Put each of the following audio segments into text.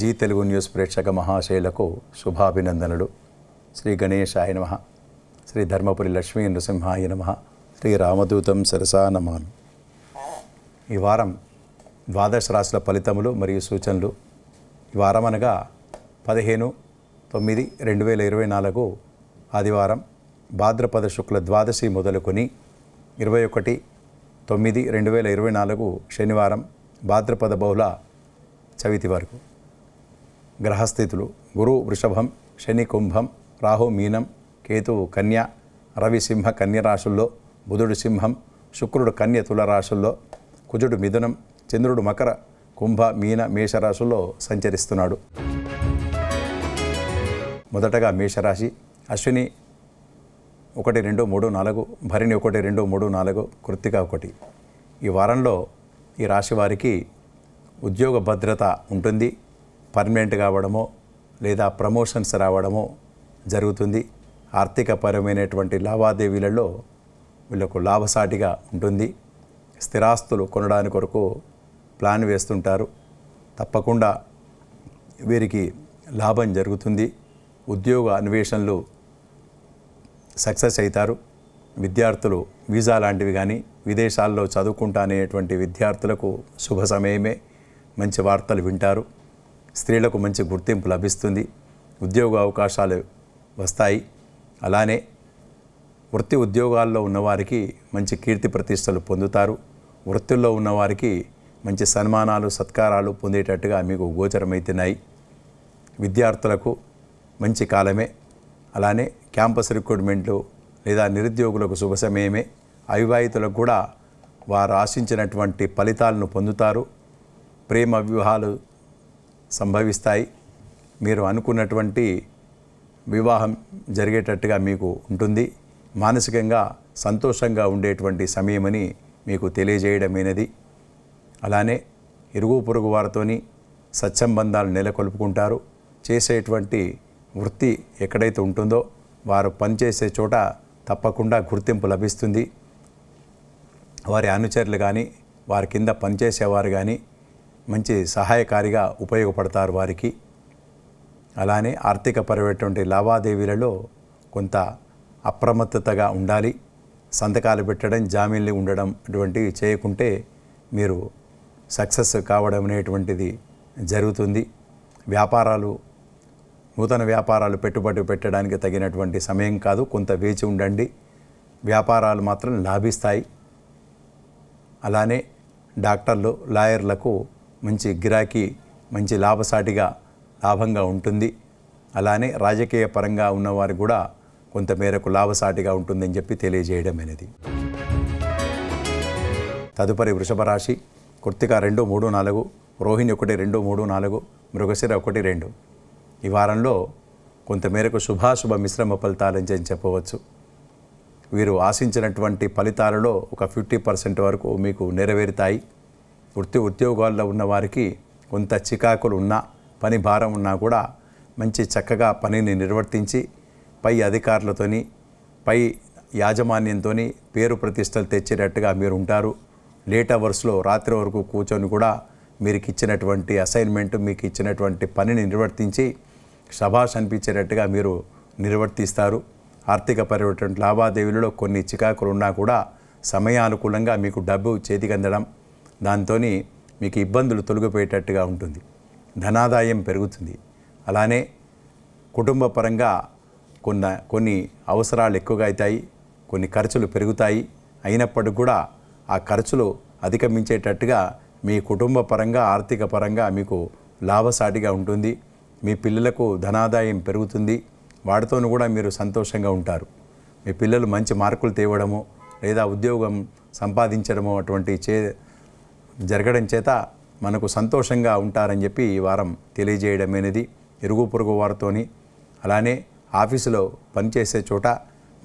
G Telugu news ప్రేక్షక మహాశైలకు శుభాభినందనలు శ్రీ ఆయ నమ శ్రీ ధర్మపురి లక్ష్మీ నృసింహాయ నమ శ్రీ రామదూతం సరసా ఈ వారం ద్వాదశ రాశుల ఫలితములు మరియు సూచనలు ఈ వారం అనగా పదిహేను తొమ్మిది రెండు వేల ఇరవై నాలుగు ఆదివారం భాద్రపద శుక్ల ద్వాదశి మొదలుకొని ఇరవై ఒకటి తొమ్మిది రెండు వేల ఇరవై నాలుగు శనివారం భాద్రపద బహుళ చవితి వరకు గ్రహస్థితులు గురు వృషభం శని కుంభం రాహు మీనం కేతువు కన్య రవి సింహ కన్య రాశుల్లో బుధుడు సింహం శుక్రుడు కన్య తుల రాశుల్లో కుజుడు మిథునం చంద్రుడు మకర కుంభ మీన మేషరాశుల్లో సంచరిస్తున్నాడు మొదటగా మేషరాశి అశ్విని ఒకటి రెండు మూడు నాలుగు భరిణి ఒకటి రెండు మూడు నాలుగు కృత్తిక ఒకటి ఈ వారంలో ఈ రాశి వారికి ఉద్యోగ భద్రత ఉంటుంది పర్మనెంట్ కావడమో లేదా ప్రమోషన్స్ రావడమో జరుగుతుంది ఆర్థికపరమైనటువంటి లావాదేవీలలో వీళ్ళకు లాభసాటిగా ఉంటుంది స్థిరాస్తులు కొనడానికి కొరకు ప్లాన్ వేస్తుంటారు తప్పకుండా వీరికి లాభం జరుగుతుంది ఉద్యోగ అన్వేషణలు సక్సెస్ అవుతారు విద్యార్థులు వీసా లాంటివి కానీ విదేశాల్లో చదువుకుంటా అనేటువంటి విద్యార్థులకు శుభ సమయమే మంచి వార్తలు వింటారు స్త్రీలకు మంచి గుర్తింపు లభిస్తుంది ఉద్యోగ అవకాశాలు వస్తాయి అలానే వృత్తి ఉద్యోగాల్లో ఉన్నవారికి మంచి కీర్తి ప్రతిష్టలు పొందుతారు వృత్తుల్లో ఉన్నవారికి మంచి సన్మానాలు సత్కారాలు పొందేటట్టుగా మీకు గోచరమవుతున్నాయి విద్యార్థులకు మంచి కాలమే అలానే క్యాంపస్ రిక్రూట్మెంట్లు లేదా నిరుద్యోగులకు శుభ సమయమే అవివాహితులకు కూడా వారు ఆశించినటువంటి ఫలితాలను పొందుతారు ప్రేమ వివాహాలు సంభవిస్తాయి మీరు అనుకున్నటువంటి వివాహం జరిగేటట్టుగా మీకు ఉంటుంది మానసికంగా సంతోషంగా ఉండేటువంటి సమయమని మీకు తెలియజేయడమైనది అలానే ఇరుగు పొరుగు వారితోని సత్సంబంధాలు నెలకొల్పుకుంటారు చేసేటువంటి వృత్తి ఎక్కడైతే ఉంటుందో వారు పనిచేసే చోట తప్పకుండా గుర్తింపు లభిస్తుంది వారి అనుచరులు కానీ వారి కింద పనిచేసేవారు కానీ మంచి సహాయకారిగా ఉపయోగపడతారు వారికి అలానే ఆర్థిక పరమైనటువంటి లావాదేవీలలో కొంత అప్రమత్తతగా ఉండాలి సంతకాలు పెట్టడం జామీన్లు ఉండడం అటువంటివి చేయకుంటే మీరు సక్సెస్ కావడం అనేటువంటిది జరుగుతుంది వ్యాపారాలు నూతన వ్యాపారాలు పెట్టుబడి పెట్టడానికి తగినటువంటి సమయం కాదు కొంత వేచి ఉండండి వ్యాపారాలు మాత్రం లాభిస్తాయి అలానే డాక్టర్లు లాయర్లకు మంచి గిరాకీ మంచి లాభసాటిగా లాభంగా ఉంటుంది అలానే రాజకీయ పరంగా ఉన్నవారు కూడా కొంతమేరకు లాభసాటిగా ఉంటుందని చెప్పి తెలియజేయడం అనేది తదుపరి వృషభ రాశి కృత్తిక రెండు మూడు నాలుగు రోహిణి ఒకటి రెండు మూడు నాలుగు మృగశిర ఒకటి రెండు ఈ వారంలో కొంతమేరకు శుభాశుభ మిశ్రమ ఫలితాలని చెప్పవచ్చు వీరు ఆశించినటువంటి ఫలితాలలో ఒక ఫిఫ్టీ పర్సెంట్ వరకు మీకు నెరవేరుతాయి వృత్తి ఉద్యోగాల్లో ఉన్న వారికి కొంత చికాకులు ఉన్నా పని భారం ఉన్నా కూడా మంచి చక్కగా పనిని నిర్వర్తించి పై అధికారులతోని పై యాజమాన్యంతో పేరు ప్రతిష్టలు తెచ్చేటట్టుగా మీరు ఉంటారు లేట్ అవర్స్లో రాత్రి వరకు కూర్చొని కూడా మీరు ఇచ్చినటువంటి అసైన్మెంట్ మీకు ఇచ్చినటువంటి పనిని నిర్వర్తించి శభాష్ అనిపించేటట్టుగా మీరు నిర్వర్తిస్తారు ఆర్థిక పరమైనటువంటి లావాదేవీలలో కొన్ని చికాకులు ఉన్నా కూడా సమయానుకూలంగా మీకు డబ్బు అందడం దాంతో మీకు ఇబ్బందులు తొలగిపోయేటట్టుగా ఉంటుంది ధనాదాయం పెరుగుతుంది అలానే కుటుంబ పరంగా కొన్న కొన్ని అవసరాలు ఎక్కువగా అవుతాయి కొన్ని ఖర్చులు పెరుగుతాయి అయినప్పటికీ కూడా ఆ ఖర్చులు అధిగమించేటట్టుగా మీ కుటుంబ పరంగా ఆర్థిక పరంగా మీకు లాభసాటిగా ఉంటుంది మీ పిల్లలకు ధనాదాయం పెరుగుతుంది వాటితోనూ కూడా మీరు సంతోషంగా ఉంటారు మీ పిల్లలు మంచి మార్కులు తేవడము లేదా ఉద్యోగం సంపాదించడము అటువంటి చే జరగడం చేత మనకు సంతోషంగా ఉంటారని చెప్పి ఈ వారం తెలియజేయడమైనది ఇరుగు పొరుగు వారితోని అలానే ఆఫీసులో పనిచేసే చోట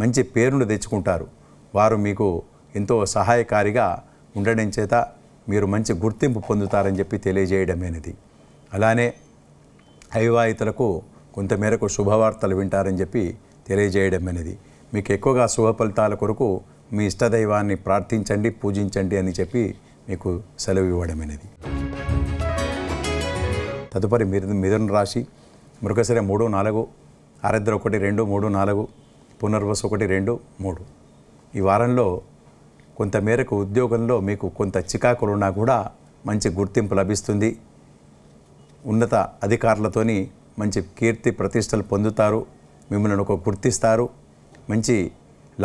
మంచి పేరును తెచ్చుకుంటారు వారు మీకు ఎంతో సహాయకారిగా ఉండడం చేత మీరు మంచి గుర్తింపు పొందుతారని చెప్పి తెలియజేయడమైనది అలానే అవివాహితులకు కొంతమేరకు శుభవార్తలు వింటారని చెప్పి తెలియజేయడమైనది మీకు ఎక్కువగా శుభ ఫలితాల కొరకు మీ ఇష్టదైవాన్ని ప్రార్థించండి పూజించండి అని చెప్పి మీకు సెలవు ఇవ్వడమైనది తదుపరి మిథు మిథున రాశి మృగశిర మూడు నాలుగు ఆరిద్ర ఒకటి రెండు మూడు నాలుగు పునర్వస ఒకటి రెండు మూడు ఈ వారంలో కొంతమేరకు ఉద్యోగంలో మీకు కొంత చికాకులున్నా కూడా మంచి గుర్తింపు లభిస్తుంది ఉన్నత అధికారులతోని మంచి కీర్తి ప్రతిష్టలు పొందుతారు మిమ్మల్ని ఒక గుర్తిస్తారు మంచి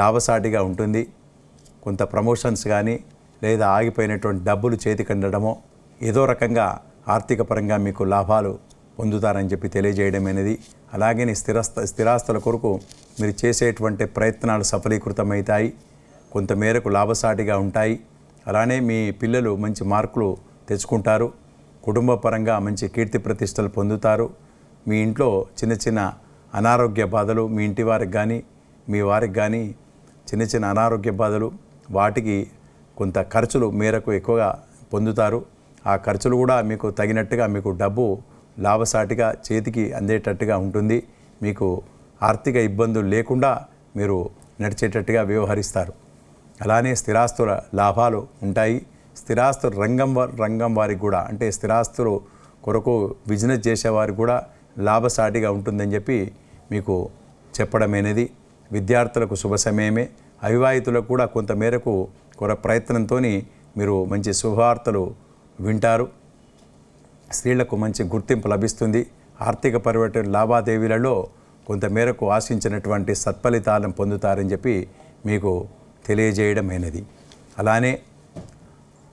లాభసాటిగా ఉంటుంది కొంత ప్రమోషన్స్ కానీ లేదా ఆగిపోయినటువంటి డబ్బులు చేతికి అందడమో ఏదో రకంగా ఆర్థిక పరంగా మీకు లాభాలు పొందుతారని చెప్పి తెలియజేయడం అనేది అలాగే స్థిరస్త స్థిరాస్తుల కొరకు మీరు చేసేటువంటి ప్రయత్నాలు సఫలీకృతమవుతాయి కొంతమేరకు లాభసాటిగా ఉంటాయి అలానే మీ పిల్లలు మంచి మార్కులు తెచ్చుకుంటారు కుటుంబ పరంగా మంచి కీర్తి ప్రతిష్టలు పొందుతారు మీ ఇంట్లో చిన్న చిన్న అనారోగ్య బాధలు మీ ఇంటి వారికి కానీ మీ వారికి కానీ చిన్న చిన్న అనారోగ్య బాధలు వాటికి కొంత ఖర్చులు మేరకు ఎక్కువగా పొందుతారు ఆ ఖర్చులు కూడా మీకు తగినట్టుగా మీకు డబ్బు లాభసాటిగా చేతికి అందేటట్టుగా ఉంటుంది మీకు ఆర్థిక ఇబ్బందులు లేకుండా మీరు నడిచేటట్టుగా వ్యవహరిస్తారు అలానే స్థిరాస్తుల లాభాలు ఉంటాయి స్థిరాస్తు రంగం రంగం వారికి కూడా అంటే స్థిరాస్తులు కొరకు బిజినెస్ చేసేవారు కూడా లాభసాటిగా ఉంటుందని చెప్పి మీకు చెప్పడమైనది విద్యార్థులకు శుభ సమయమే అవివాహితులకు కూడా కొంత మేరకు కూడా ప్రయత్నంతో మీరు మంచి శుభవార్తలు వింటారు స్త్రీలకు మంచి గుర్తింపు లభిస్తుంది ఆర్థిక పరివర్తన లావాదేవీలలో కొంతమేరకు ఆశించినటువంటి సత్ఫలితాలను పొందుతారని చెప్పి మీకు తెలియజేయడమైనది అలానే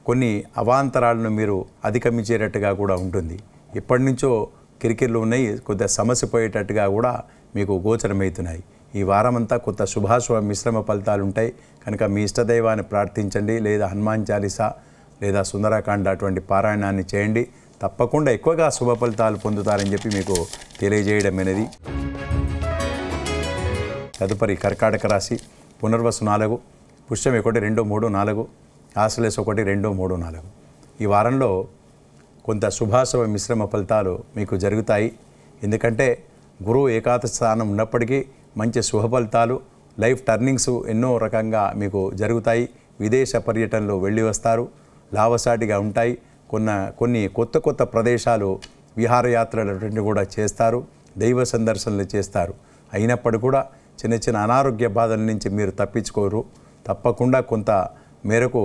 కొన్ని అవాంతరాలను మీరు అధిగమించేటట్టుగా కూడా ఉంటుంది ఇప్పటి నుంచో కిరికిర్లు ఉన్నాయి కొద్దిగా సమస్య పోయేటట్టుగా కూడా మీకు గోచరమవుతున్నాయి ఈ వారమంతా కొత్త శుభాశుభ మిశ్రమ ఫలితాలు ఉంటాయి కనుక మీ ఇష్టదైవాన్ని ప్రార్థించండి లేదా హనుమాన్ చాలీసా లేదా సుందరాకాండ అటువంటి పారాయణాన్ని చేయండి తప్పకుండా ఎక్కువగా శుభ ఫలితాలు పొందుతారని చెప్పి మీకు తెలియజేయడమైనది తదుపరి కర్కాటక రాశి పునర్వసు నాలుగు పుష్యం ఒకటి రెండు మూడు నాలుగు ఆశ్లేష ఒకటి రెండు మూడు నాలుగు ఈ వారంలో కొంత శుభాశుభ మిశ్రమ ఫలితాలు మీకు జరుగుతాయి ఎందుకంటే గురువు ఏకాదశి స్థానం ఉన్నప్పటికీ మంచి శుభఫలితాలు లైఫ్ టర్నింగ్స్ ఎన్నో రకంగా మీకు జరుగుతాయి విదేశ పర్యటనలో వెళ్ళి వస్తారు లాభసాటిగా ఉంటాయి కొన్న కొన్ని కొత్త కొత్త ప్రదేశాలు విహారయాత్రలు కూడా చేస్తారు దైవ సందర్శనలు చేస్తారు అయినప్పటి కూడా చిన్న చిన్న అనారోగ్య బాధల నుంచి మీరు తప్పించుకోరు తప్పకుండా కొంత మేరకు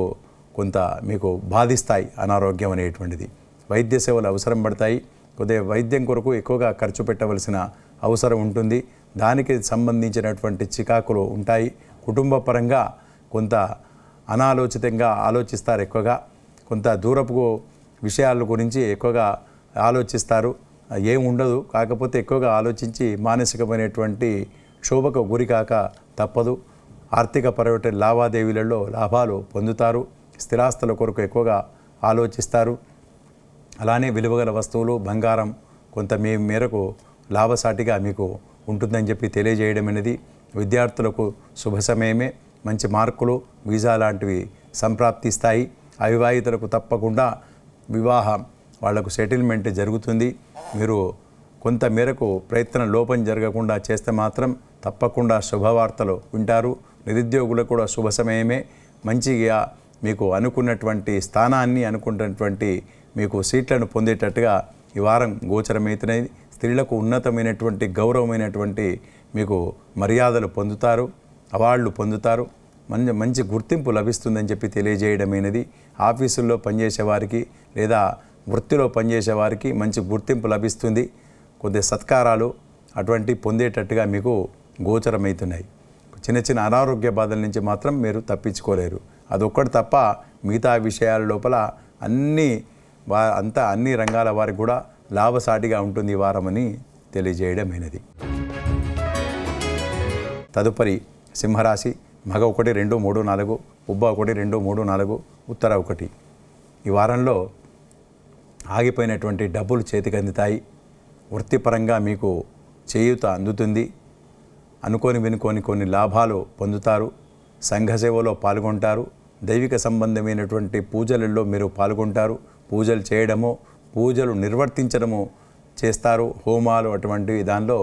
కొంత మీకు బాధిస్తాయి అనారోగ్యం అనేటువంటిది వైద్య సేవలు అవసరం పడతాయి కొద్దిగా వైద్యం కొరకు ఎక్కువగా ఖర్చు పెట్టవలసిన అవసరం ఉంటుంది దానికి సంబంధించినటువంటి చికాకులు ఉంటాయి కుటుంబ పరంగా కొంత అనాలోచితంగా ఆలోచిస్తారు ఎక్కువగా కొంత దూరపు విషయాల గురించి ఎక్కువగా ఆలోచిస్తారు ఏం ఉండదు కాకపోతే ఎక్కువగా ఆలోచించి మానసికమైనటువంటి క్షోభకు గురికాక తప్పదు ఆర్థిక పరమైన లావాదేవీలలో లాభాలు పొందుతారు స్థిరాస్తుల కొరకు ఎక్కువగా ఆలోచిస్తారు అలానే విలువగల వస్తువులు బంగారం కొంత మీ మేరకు లాభసాటిగా మీకు ఉంటుందని చెప్పి తెలియజేయడం అనేది విద్యార్థులకు శుభ సమయమే మంచి మార్కులు వీసా లాంటివి సంప్రాప్తిస్తాయి అవివాహితులకు తప్పకుండా వివాహం వాళ్లకు సెటిల్మెంట్ జరుగుతుంది మీరు కొంత మేరకు ప్రయత్నం లోపం జరగకుండా చేస్తే మాత్రం తప్పకుండా శుభవార్తలు వింటారు నిరుద్యోగులకు కూడా శుభ సమయమే మంచిగా మీకు అనుకున్నటువంటి స్థానాన్ని అనుకున్నటువంటి మీకు సీట్లను పొందేటట్టుగా ఈ వారం గోచరమైతేనే స్త్రీలకు ఉన్నతమైనటువంటి గౌరవమైనటువంటి మీకు మర్యాదలు పొందుతారు అవార్డులు పొందుతారు మంచి మంచి గుర్తింపు లభిస్తుందని చెప్పి తెలియజేయడమైనది ఆఫీసుల్లో పనిచేసే వారికి లేదా వృత్తిలో పనిచేసే వారికి మంచి గుర్తింపు లభిస్తుంది కొద్ది సత్కారాలు అటువంటి పొందేటట్టుగా మీకు గోచరమవుతున్నాయి చిన్న చిన్న అనారోగ్య బాధల నుంచి మాత్రం మీరు తప్పించుకోలేరు అదొక్కటి తప్ప మిగతా విషయాల లోపల అన్నీ వా అంతా అన్ని రంగాల వారికి కూడా లాభసాటిగా ఉంటుంది వారమని తెలియజేయడమైనది తదుపరి సింహరాశి మగ ఒకటి రెండు మూడు నాలుగు ఉబ్బ ఒకటి రెండు మూడు నాలుగు ఉత్తర ఒకటి ఈ వారంలో ఆగిపోయినటువంటి డబ్బులు చేతికి అందుతాయి వృత్తిపరంగా మీకు చేయూత అందుతుంది అనుకోని వినుకోని కొన్ని లాభాలు పొందుతారు సంఘసేవలో పాల్గొంటారు దైవిక సంబంధమైనటువంటి పూజలలో మీరు పాల్గొంటారు పూజలు చేయడము పూజలు నిర్వర్తించడము చేస్తారు హోమాలు అటువంటి దానిలో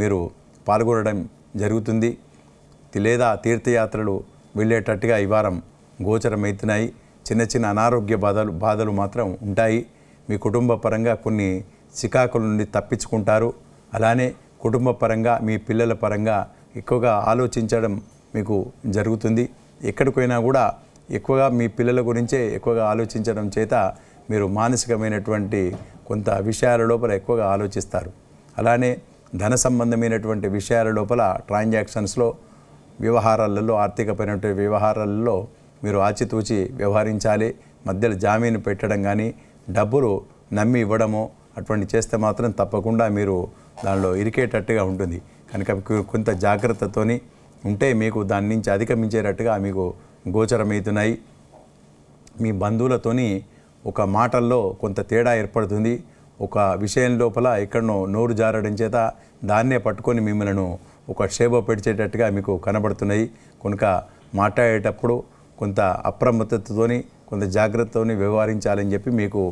మీరు పాల్గొనడం జరుగుతుంది లేదా తీర్థయాత్రలు వెళ్ళేటట్టుగా ఈ వారం గోచరమవుతున్నాయి చిన్న చిన్న అనారోగ్య బాధలు బాధలు మాత్రం ఉంటాయి మీ కుటుంబ పరంగా కొన్ని చికాకుల నుండి తప్పించుకుంటారు అలానే కుటుంబ పరంగా మీ పిల్లల పరంగా ఎక్కువగా ఆలోచించడం మీకు జరుగుతుంది ఎక్కడికైనా కూడా ఎక్కువగా మీ పిల్లల గురించే ఎక్కువగా ఆలోచించడం చేత మీరు మానసికమైనటువంటి కొంత విషయాల లోపల ఎక్కువగా ఆలోచిస్తారు అలానే ధన సంబంధమైనటువంటి విషయాల లోపల ట్రాన్జాక్షన్స్లో వ్యవహారాలలో ఆర్థికపరమైన వ్యవహారాలలో మీరు ఆచితూచి వ్యవహరించాలి మధ్యలో జామీను పెట్టడం కానీ డబ్బులు నమ్మి ఇవ్వడము అటువంటి చేస్తే మాత్రం తప్పకుండా మీరు దానిలో ఇరికేటట్టుగా ఉంటుంది కనుక కొంత జాగ్రత్తతోని ఉంటే మీకు దాని నుంచి అధిగమించేటట్టుగా మీకు గోచరమవుతున్నాయి మీ బంధువులతోని ఒక మాటల్లో కొంత తేడా ఏర్పడుతుంది ఒక విషయం లోపల ఎక్కడనో నోరు జారడం చేత దాన్నే పట్టుకొని మిమ్మల్ని ఒక క్షేమ పెడిచేటట్టుగా మీకు కనబడుతున్నాయి కనుక మాట్లాడేటప్పుడు కొంత అప్రమత్తతతోని కొంత జాగ్రత్తతోని వ్యవహరించాలని చెప్పి మీకు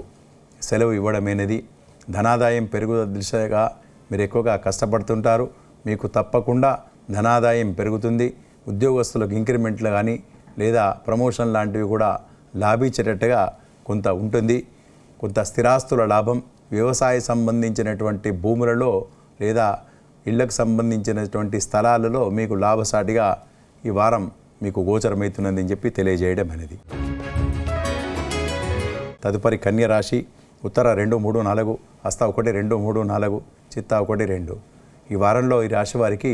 సెలవు ఇవ్వడమైనది ధనాదాయం పెరుగు దిశగా మీరు ఎక్కువగా కష్టపడుతుంటారు మీకు తప్పకుండా ధనాదాయం పెరుగుతుంది ఉద్యోగస్తులకు ఇంక్రిమెంట్లు కానీ లేదా ప్రమోషన్ లాంటివి కూడా లాభించేటట్టుగా కొంత ఉంటుంది కొంత స్థిరాస్తుల లాభం వ్యవసాయ సంబంధించినటువంటి భూములలో లేదా ఇళ్లకు సంబంధించినటువంటి స్థలాలలో మీకు లాభసాటిగా ఈ వారం మీకు గోచరమవుతున్నదని చెప్పి తెలియజేయడం అనేది తదుపరి కన్యరాశి ఉత్తర రెండు మూడు నాలుగు హస్త ఒకటి రెండు మూడు నాలుగు చిత్త ఒకటి రెండు ఈ వారంలో ఈ రాశి వారికి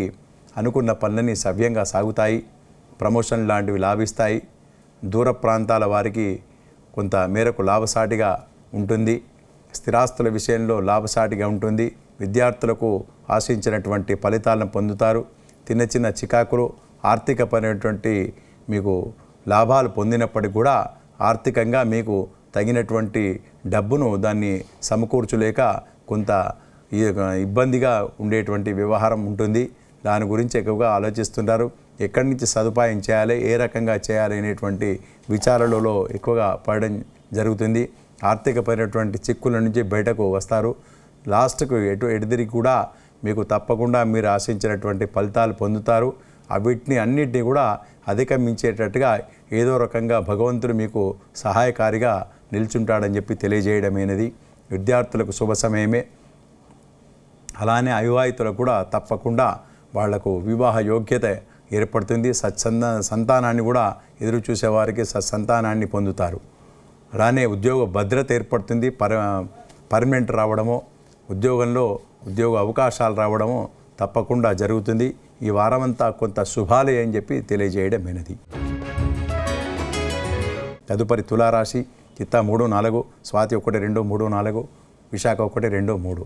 అనుకున్న పనులన్నీ సవ్యంగా సాగుతాయి ప్రమోషన్ లాంటివి లాభిస్తాయి దూర ప్రాంతాల వారికి కొంత మేరకు లాభసాటిగా ఉంటుంది స్థిరాస్తుల విషయంలో లాభసాటిగా ఉంటుంది విద్యార్థులకు ఆశించినటువంటి ఫలితాలను పొందుతారు చిన్న చిన్న చికాకులు ఆర్థికపరమైనటువంటి మీకు లాభాలు పొందినప్పటికీ కూడా ఆర్థికంగా మీకు తగినటువంటి డబ్బును దాన్ని సమకూర్చులేక కొంత ఇబ్బందిగా ఉండేటువంటి వ్యవహారం ఉంటుంది దాని గురించి ఎక్కువగా ఆలోచిస్తుంటారు ఎక్కడి నుంచి సదుపాయం చేయాలి ఏ రకంగా చేయాలి అనేటువంటి విచారాలలో ఎక్కువగా పడడం జరుగుతుంది ఆర్థికపరమైనటువంటి చిక్కుల నుంచి బయటకు వస్తారు లాస్ట్కు ఎటు ఎడిదిరి కూడా మీకు తప్పకుండా మీరు ఆశించినటువంటి ఫలితాలు పొందుతారు అవిటిని అన్నిటినీ కూడా అధిగమించేటట్టుగా ఏదో రకంగా భగవంతుడు మీకు సహాయకారిగా నిల్చుంటాడని చెప్పి తెలియజేయడమైనది విద్యార్థులకు శుభ సమయమే అలానే అవివాహితులకు కూడా తప్పకుండా వాళ్లకు వివాహ యోగ్యత ఏర్పడుతుంది సత్సంద సంతానాన్ని కూడా ఎదురు చూసేవారికి సత్సంతానాన్ని పొందుతారు అలానే ఉద్యోగ భద్రత ఏర్పడుతుంది పర్ పర్మనెంట్ రావడమో ఉద్యోగంలో ఉద్యోగ అవకాశాలు రావడమో తప్పకుండా జరుగుతుంది ఈ వారమంతా కొంత శుభాలే అని చెప్పి తెలియజేయడమైనది తదుపరి తులారాశి చిత్త మూడు నాలుగు స్వాతి ఒకటి రెండు మూడు నాలుగు విశాఖ ఒకటి రెండు మూడు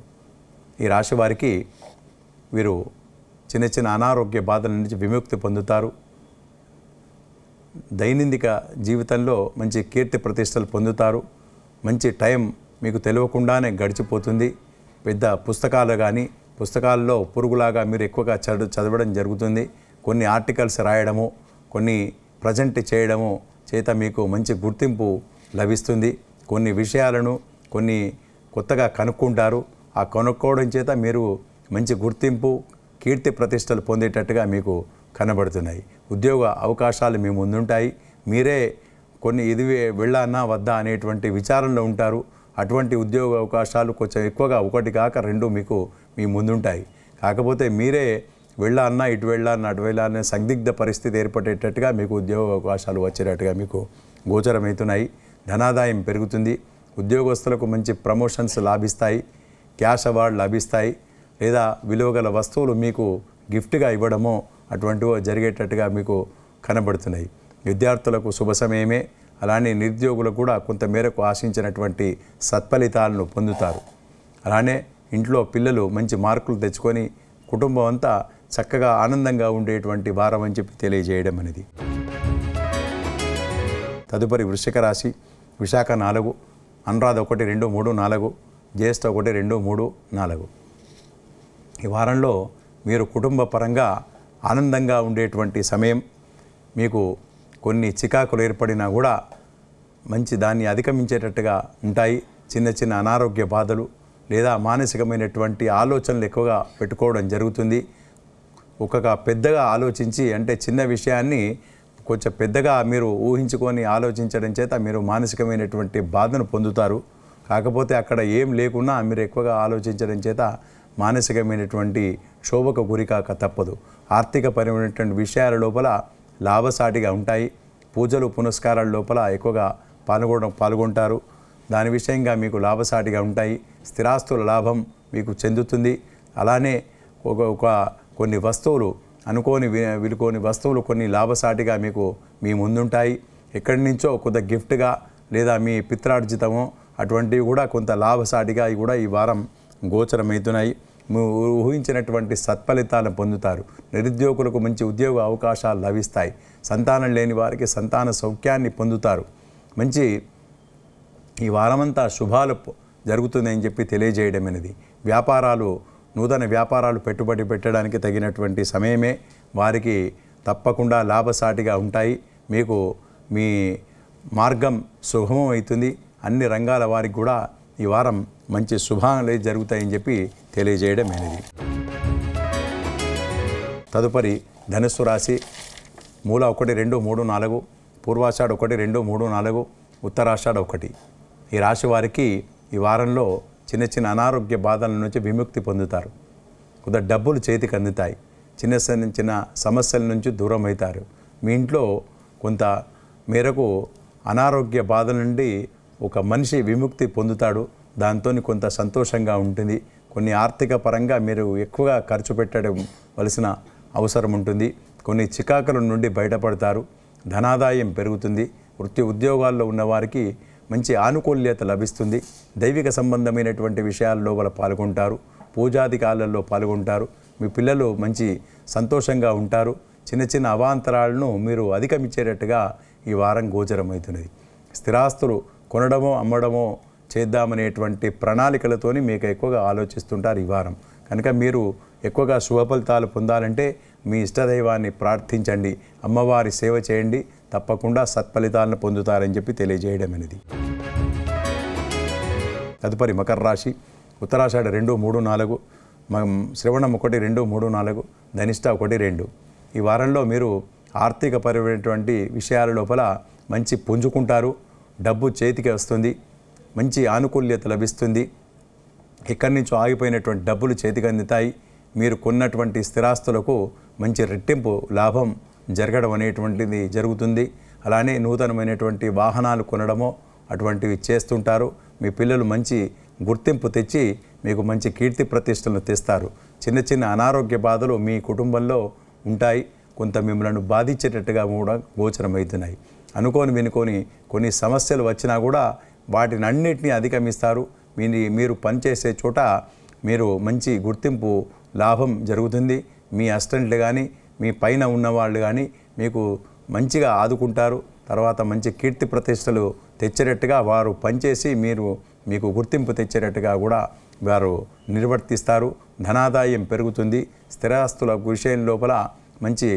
ఈ రాశి వారికి వీరు చిన్న చిన్న అనారోగ్య బాధల నుంచి విముక్తి పొందుతారు దైనందిక జీవితంలో మంచి కీర్తి ప్రతిష్టలు పొందుతారు మంచి టైం మీకు తెలియకుండానే గడిచిపోతుంది పెద్ద పుస్తకాలు కానీ పుస్తకాల్లో పురుగులాగా మీరు ఎక్కువగా చదు చదవడం జరుగుతుంది కొన్ని ఆర్టికల్స్ రాయడము కొన్ని ప్రజెంట్ చేయడము చేత మీకు మంచి గుర్తింపు లభిస్తుంది కొన్ని విషయాలను కొన్ని కొత్తగా కనుక్కుంటారు ఆ కనుక్కోవడం చేత మీరు మంచి గుర్తింపు కీర్తి ప్రతిష్టలు పొందేటట్టుగా మీకు కనబడుతున్నాయి ఉద్యోగ అవకాశాలు మీ ముందుంటాయి మీరే కొన్ని ఇది వెళ్ళానా వద్దా అనేటువంటి విచారంలో ఉంటారు అటువంటి ఉద్యోగ అవకాశాలు కొంచెం ఎక్కువగా ఒకటి కాక రెండు మీకు మీ ముందుంటాయి కాకపోతే మీరే వెళ్ళాన్నా ఇటు వెళ్ళాన్నా అటు వెళ్ళాలనే సందిగ్ధ పరిస్థితి ఏర్పడేటట్టుగా మీకు ఉద్యోగ అవకాశాలు వచ్చేటట్టుగా మీకు గోచరమవుతున్నాయి ధనాదాయం పెరుగుతుంది ఉద్యోగస్తులకు మంచి ప్రమోషన్స్ లాభిస్తాయి క్యాష్ అవార్డు లభిస్తాయి లేదా విలువగల వస్తువులు మీకు గిఫ్ట్గా ఇవ్వడమో అటువంటివో జరిగేటట్టుగా మీకు కనబడుతున్నాయి విద్యార్థులకు శుభ సమయమే అలానే నిరుద్యోగులు కూడా కొంత మేరకు ఆశించినటువంటి సత్ఫలితాలను పొందుతారు అలానే ఇంట్లో పిల్లలు మంచి మార్కులు తెచ్చుకొని కుటుంబం అంతా చక్కగా ఆనందంగా ఉండేటువంటి వారం అని చెప్పి తెలియజేయడం అనేది తదుపరి వృషిక రాశి విశాఖ నాలుగు అనురాధ ఒకటి రెండు మూడు నాలుగు జ్యేష్ఠ ఒకటి రెండు మూడు నాలుగు ఈ వారంలో మీరు కుటుంబ పరంగా ఆనందంగా ఉండేటువంటి సమయం మీకు కొన్ని చికాకులు ఏర్పడినా కూడా మంచి దాన్ని అధిగమించేటట్టుగా ఉంటాయి చిన్న చిన్న అనారోగ్య బాధలు లేదా మానసికమైనటువంటి ఆలోచనలు ఎక్కువగా పెట్టుకోవడం జరుగుతుంది ఒక్కగా పెద్దగా ఆలోచించి అంటే చిన్న విషయాన్ని కొంచెం పెద్దగా మీరు ఊహించుకొని ఆలోచించడం చేత మీరు మానసికమైనటువంటి బాధను పొందుతారు కాకపోతే అక్కడ ఏం లేకున్నా మీరు ఎక్కువగా ఆలోచించడం చేత మానసికమైనటువంటి శోభకు గురికాక తప్పదు ఆర్థికపరమైనటువంటి విషయాల లోపల లాభసాటిగా ఉంటాయి పూజలు పునస్కారాల లోపల ఎక్కువగా పాల్గొన పాల్గొంటారు దాని విషయంగా మీకు లాభసాటిగా ఉంటాయి స్థిరాస్తుల లాభం మీకు చెందుతుంది అలానే ఒక ఒక కొన్ని వస్తువులు అనుకోని విలుకోని వస్తువులు కొన్ని లాభసాటిగా మీకు మీ ముందుంటాయి ఎక్కడి నుంచో కొంత గిఫ్ట్గా లేదా మీ పిత్రార్జితమో అటువంటివి కూడా కొంత లాభసాటిగా కూడా ఈ వారం గోచరమవుతున్నాయి ఊహించినటువంటి సత్ఫలితాలను పొందుతారు నిరుద్యోగులకు మంచి ఉద్యోగ అవకాశాలు లభిస్తాయి సంతానం లేని వారికి సంతాన సౌఖ్యాన్ని పొందుతారు మంచి ఈ వారమంతా శుభాలు జరుగుతుందని చెప్పి తెలియజేయడమైనది వ్యాపారాలు నూతన వ్యాపారాలు పెట్టుబడి పెట్టడానికి తగినటువంటి సమయమే వారికి తప్పకుండా లాభసాటిగా ఉంటాయి మీకు మీ మార్గం సుగమం అవుతుంది అన్ని రంగాల వారికి కూడా ఈ వారం మంచి శుభాలే జరుగుతాయని చెప్పి తెలియజేయడమైనది తదుపరి ధనుస్సు రాశి మూల ఒకటి రెండు మూడు నాలుగు పూర్వాషాఢ ఒకటి రెండు మూడు నాలుగు ఉత్తరాషాఢ ఒకటి ఈ రాశి వారికి ఈ వారంలో చిన్న చిన్న అనారోగ్య బాధల నుంచి విముక్తి పొందుతారు కొంత డబ్బులు చేతికి అందుతాయి చిన్న చిన్న సమస్యల నుంచి దూరం అవుతారు మీ ఇంట్లో కొంత మేరకు అనారోగ్య బాధ నుండి ఒక మనిషి విముక్తి పొందుతాడు దాంతో కొంత సంతోషంగా ఉంటుంది కొన్ని ఆర్థిక పరంగా మీరు ఎక్కువగా ఖర్చు పెట్టడం వలసిన అవసరం ఉంటుంది కొన్ని చికాకుల నుండి బయటపడతారు ధనాదాయం పెరుగుతుంది వృత్తి ఉద్యోగాల్లో ఉన్నవారికి మంచి ఆనుకూల్యత లభిస్తుంది దైవిక సంబంధమైనటువంటి విషయాల్లో వాళ్ళు పాల్గొంటారు పూజాధికారులలో పాల్గొంటారు మీ పిల్లలు మంచి సంతోషంగా ఉంటారు చిన్న చిన్న అవాంతరాలను మీరు అధిగమించేటట్టుగా ఈ వారం గోచరమవుతున్నది స్థిరాస్తులు కొనడమో అమ్మడమో చేద్దామనేటువంటి ప్రణాళికలతోని మీకు ఎక్కువగా ఆలోచిస్తుంటారు ఈ వారం కనుక మీరు ఎక్కువగా శుభ ఫలితాలు పొందాలంటే మీ ఇష్టదైవాన్ని ప్రార్థించండి అమ్మవారి సేవ చేయండి తప్పకుండా సత్ఫలితాలను పొందుతారని చెప్పి తెలియజేయడం అనేది తదుపరి మకర రాశి ఉత్తరాషాఢ రెండు మూడు నాలుగు శ్రవణం ఒకటి రెండు మూడు నాలుగు ధనిష్ట ఒకటి రెండు ఈ వారంలో మీరు ఆర్థిక పరమైనటువంటి విషయాల లోపల మంచి పుంజుకుంటారు డబ్బు చేతికి వస్తుంది మంచి ఆనుకూల్యత లభిస్తుంది ఇక్కడి నుంచో ఆగిపోయినటువంటి డబ్బులు చేతికి అందుతాయి మీరు కొన్నటువంటి స్థిరాస్తులకు మంచి రెట్టింపు లాభం జరగడం అనేటువంటిది జరుగుతుంది అలానే నూతనమైనటువంటి వాహనాలు కొనడమో అటువంటివి చేస్తుంటారు మీ పిల్లలు మంచి గుర్తింపు తెచ్చి మీకు మంచి కీర్తి ప్రతిష్టలను తెస్తారు చిన్న చిన్న అనారోగ్య బాధలు మీ కుటుంబంలో ఉంటాయి కొంత మిమ్మల్ని బాధించేటట్టుగా కూడా గోచరమవుతున్నాయి అనుకోని వినుకొని కొన్ని సమస్యలు వచ్చినా కూడా వాటిని అన్నింటినీ అధిగమిస్తారు మీ మీరు పనిచేసే చోట మీరు మంచి గుర్తింపు లాభం జరుగుతుంది మీ అసిస్టెంట్లు కానీ మీ పైన ఉన్నవాళ్ళు కానీ మీకు మంచిగా ఆదుకుంటారు తర్వాత మంచి కీర్తి ప్రతిష్టలు తెచ్చేటట్టుగా వారు పనిచేసి మీరు మీకు గుర్తింపు తెచ్చేటట్టుగా కూడా వారు నిర్వర్తిస్తారు ధనాదాయం పెరుగుతుంది స్థిరాస్తుల విషయం లోపల మంచి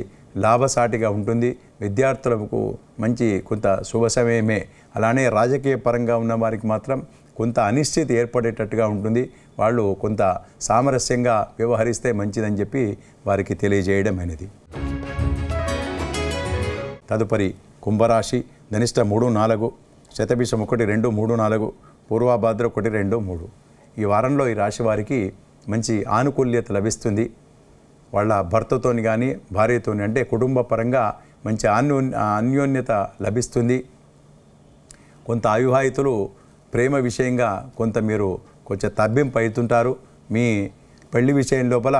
లాభసాటిగా ఉంటుంది విద్యార్థులకు మంచి కొంత శుభ సమయమే అలానే రాజకీయ పరంగా ఉన్న వారికి మాత్రం కొంత అనిశ్చితి ఏర్పడేటట్టుగా ఉంటుంది వాళ్ళు కొంత సామరస్యంగా వ్యవహరిస్తే మంచిదని చెప్పి వారికి తెలియజేయడం అనేది తదుపరి కుంభరాశి ధనిష్ట మూడు నాలుగు శతభిషం ఒకటి రెండు మూడు నాలుగు పూర్వాభాద్ర ఒకటి రెండు మూడు ఈ వారంలో ఈ రాశి వారికి మంచి ఆనుకూల్యత లభిస్తుంది వాళ్ళ భర్తతోని కానీ భార్యతోని అంటే కుటుంబ పరంగా మంచి అన్యో అన్యోన్యత లభిస్తుంది కొంత అవివాహితులు ప్రేమ విషయంగా కొంత మీరు కొంచెం తబ్బింపు అవుతుంటారు మీ పెళ్లి విషయం లోపల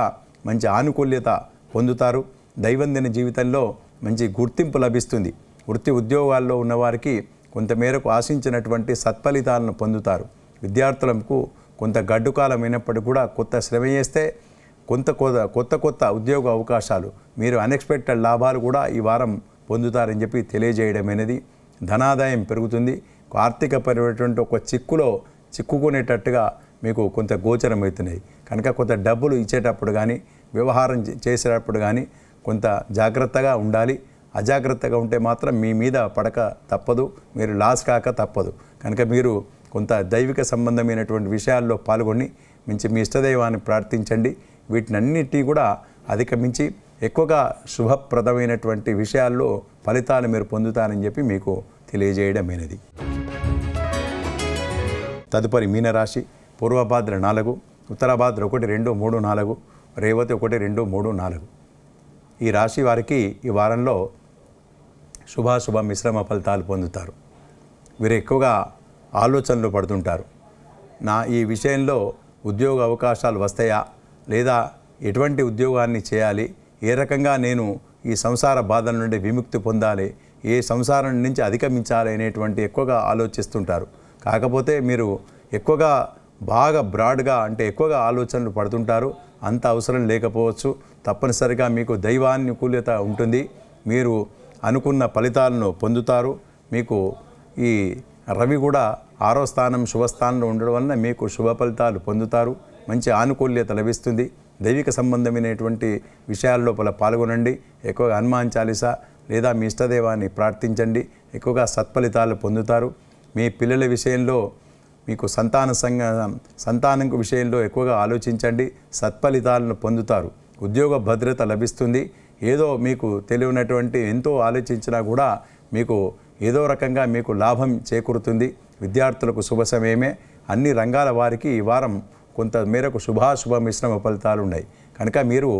మంచి ఆనుకూల్యత పొందుతారు దైవందిన జీవితంలో మంచి గుర్తింపు లభిస్తుంది వృత్తి ఉద్యోగాల్లో ఉన్నవారికి కొంతమేరకు ఆశించినటువంటి సత్ఫలితాలను పొందుతారు విద్యార్థులకు కొంత గడ్డుకాలం అయినప్పటికీ కూడా కొత్త శ్రమ చేస్తే కొంత కొత్త కొత్త ఉద్యోగ అవకాశాలు మీరు అన్ఎక్స్పెక్టెడ్ లాభాలు కూడా ఈ వారం పొందుతారని చెప్పి తెలియజేయడమైనది ధనాదాయం పెరుగుతుంది ఆర్థిక పరిమైనటువంటి ఒక చిక్కులో చిక్కుకునేటట్టుగా మీకు కొంత గోచరం అవుతున్నాయి కనుక కొంత డబ్బులు ఇచ్చేటప్పుడు కానీ వ్యవహారం చేసేటప్పుడు కానీ కొంత జాగ్రత్తగా ఉండాలి అజాగ్రత్తగా ఉంటే మాత్రం మీ మీద పడక తప్పదు మీరు లాస్ కాక తప్పదు కనుక మీరు కొంత దైవిక సంబంధమైనటువంటి విషయాల్లో పాల్గొని మంచి మీ ఇష్టదైవాన్ని ప్రార్థించండి వీటినన్నిటి కూడా అధిగమించి ఎక్కువగా శుభప్రదమైనటువంటి విషయాల్లో ఫలితాలు మీరు పొందుతారని చెప్పి మీకు తెలియజేయడమైనది తదుపరి మీనరాశి పూర్వభాద్ర నాలుగు ఉత్తరాభాద్ర ఒకటి రెండు మూడు నాలుగు రేవతి ఒకటి రెండు మూడు నాలుగు ఈ రాశి వారికి ఈ వారంలో శుభాశుభ మిశ్రమ ఫలితాలు పొందుతారు వీరు ఎక్కువగా ఆలోచనలు పడుతుంటారు నా ఈ విషయంలో ఉద్యోగ అవకాశాలు వస్తాయా లేదా ఎటువంటి ఉద్యోగాన్ని చేయాలి ఏ రకంగా నేను ఈ సంసార బాధల నుండి విముక్తి పొందాలి ఏ సంసారం నుంచి అధిగమించాలి అనేటువంటి ఎక్కువగా ఆలోచిస్తుంటారు కాకపోతే మీరు ఎక్కువగా బాగా బ్రాడ్గా అంటే ఎక్కువగా ఆలోచనలు పడుతుంటారు అంత అవసరం లేకపోవచ్చు తప్పనిసరిగా మీకు దైవానుకూల్యత ఉంటుంది మీరు అనుకున్న ఫలితాలను పొందుతారు మీకు ఈ రవి కూడా ఆరో స్థానం శుభస్థానంలో ఉండడం వలన మీకు శుభ ఫలితాలు పొందుతారు మంచి ఆనుకూల్యత లభిస్తుంది దైవిక సంబంధమైనటువంటి విషయాల లోపల పాల్గొనండి ఎక్కువగా హనుమాన్ చాలీస లేదా మీ ఇష్టదేవాన్ని ప్రార్థించండి ఎక్కువగా సత్ఫలితాలు పొందుతారు మీ పిల్లల విషయంలో మీకు సంతాన సంగ సంతానం విషయంలో ఎక్కువగా ఆలోచించండి సత్ఫలితాలను పొందుతారు ఉద్యోగ భద్రత లభిస్తుంది ఏదో మీకు తెలియనటువంటి ఎంతో ఆలోచించినా కూడా మీకు ఏదో రకంగా మీకు లాభం చేకూరుతుంది విద్యార్థులకు శుభ సమయమే అన్ని రంగాల వారికి ఈ వారం కొంత మేరకు శుభాశుభ మిశ్రమ ఫలితాలు ఉన్నాయి కనుక మీరు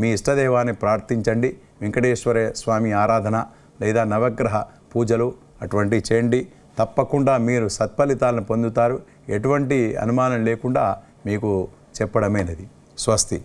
మీ ఇష్టదేవాన్ని ప్రార్థించండి వెంకటేశ్వర స్వామి ఆరాధన లేదా నవగ్రహ పూజలు అటువంటివి చేయండి తప్పకుండా మీరు సత్ఫలితాలను పొందుతారు ఎటువంటి అనుమానం లేకుండా మీకు చెప్పడమేనది స్వస్తి